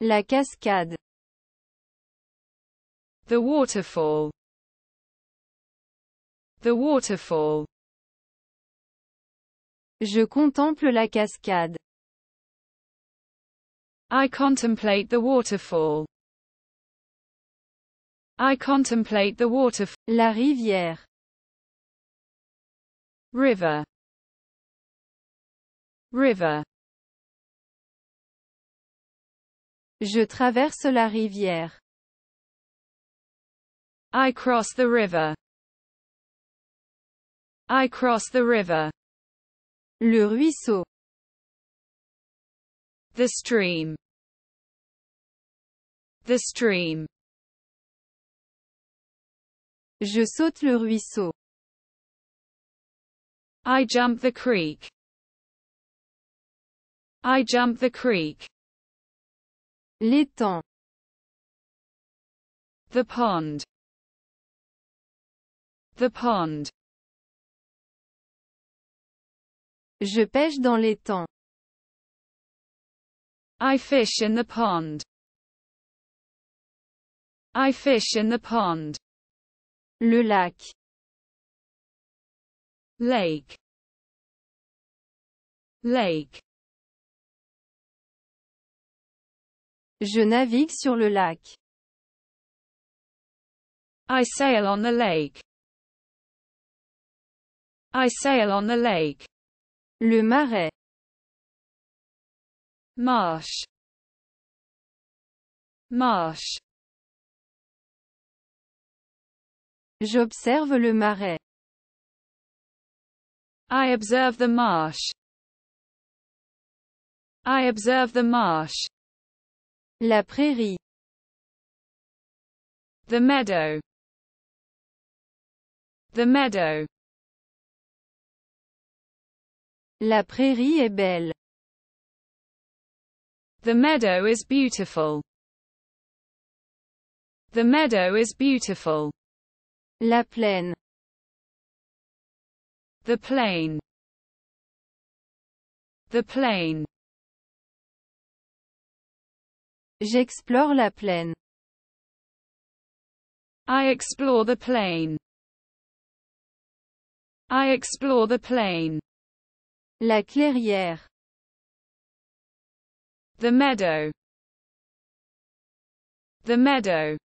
La cascade. The waterfall. The waterfall. Je contemple la cascade. I contemplate the waterfall. I contemplate the waterfall. La rivière. River. River. Je traverse la rivière. I cross the river. I cross the river. Le ruisseau. The stream. The stream. Je saute le ruisseau. I jump the creek. I jump the creek. L'étang. The pond. The pond. Je pêche dans l'étang. I fish in the pond. I fish in the pond. Le lac. Lake. Lake. Je navigue sur le lac. I sail on the lake. I sail on the lake. Le marais. Marsh. Marsh. J'observe le marais. I observe the marsh. I observe the marsh. La prairie. The meadow. The meadow. La prairie est belle. The meadow is beautiful. The meadow is beautiful. La plaine. The plain. The plain. J'explore la plaine. I explore the plain. I explore the plain. La clairière. The meadow. The meadow.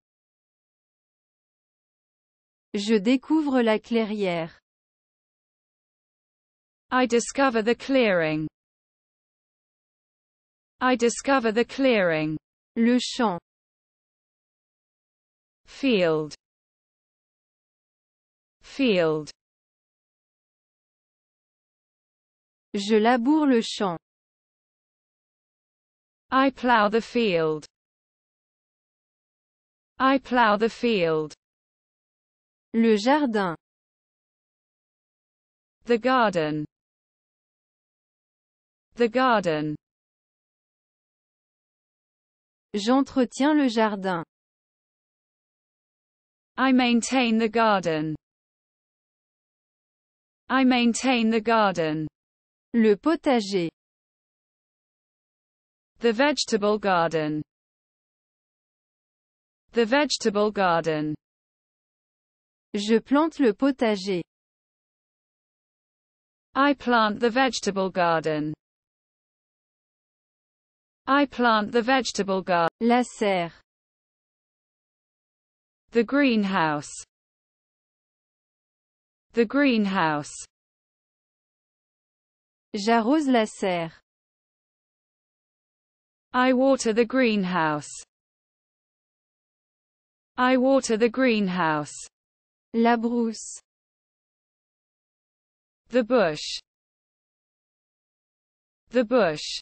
Je découvre la clairière. I discover the clearing. I discover the clearing. Le champ. Field. Field. Je laboure le champ. I plow the field. I plow the field. Le jardin. The garden. The garden. J'entretiens le jardin. I maintain the garden. I maintain the garden. Le potager. The vegetable garden. The vegetable garden. Je plante le potager. I plant the vegetable garden. I plant the vegetable garden. La serre. The greenhouse. The greenhouse. J'arrose la serre. I water the greenhouse. I water the greenhouse. La brousse. The bush. The bush.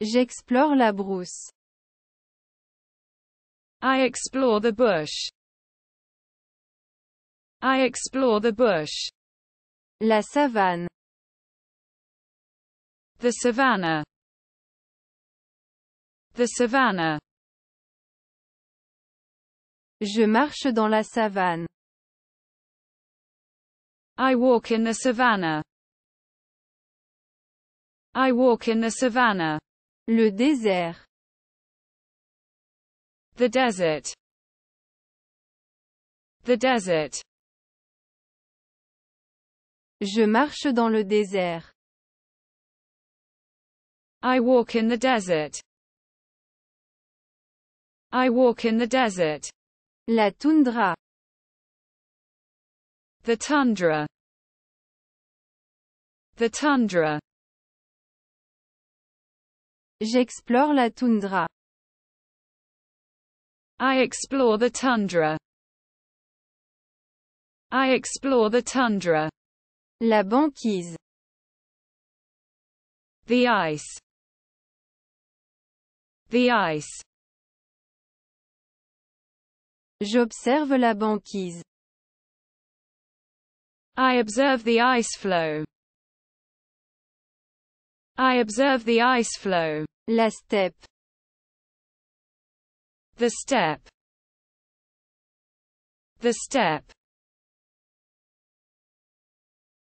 J'explore la brousse. I explore the bush. I explore the bush. La savane. The savannah. The savannah. Je marche dans la savane. I walk in the savannah. I walk in the savannah. Le désert. The desert. The desert. Je marche dans le désert. I walk in the desert. I walk in the desert. La toundra. The tundra. The tundra. J'explore la toundra. I explore the tundra. I explore the tundra. La banquise. The ice. The ice. J'observe la banquise. I observe the ice flow. I observe the ice flow. La steppe. The steppe. The steppe.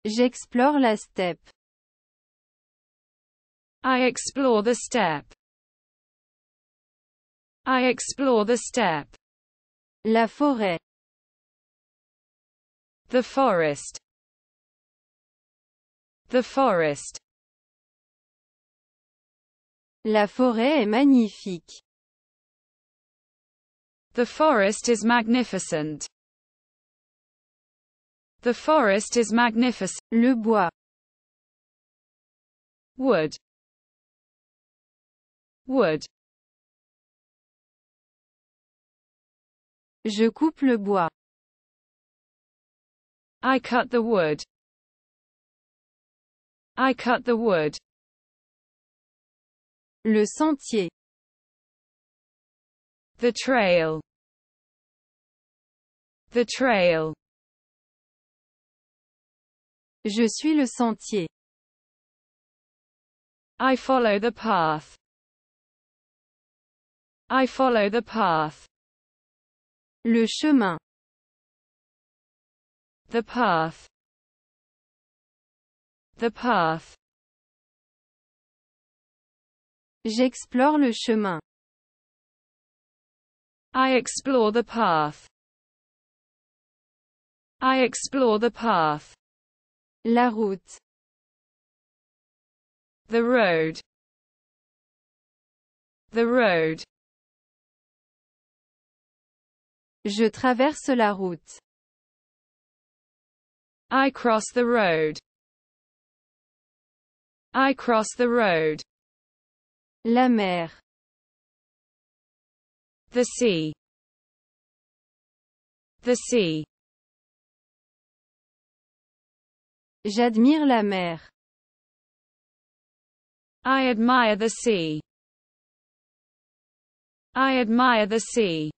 J'explore la steppe. I explore the steppe. I explore the steppe. La forêt. The forest. The forest. La forêt est magnifique. The forest is magnificent. The forest is magnificent. Le bois. Wood. Wood. Je coupe le bois. I cut the wood. I cut the wood. Le sentier. The trail. The trail. Je suis le sentier. I follow the path. I follow the path. Le chemin. The path. The path. J'explore le chemin. I explore the path. I explore the path. La route. The road. The road. Je traverse la route. I cross the road. I cross the road. La mer. The sea. The sea. J'admire la mer. I admire the sea. I admire the sea.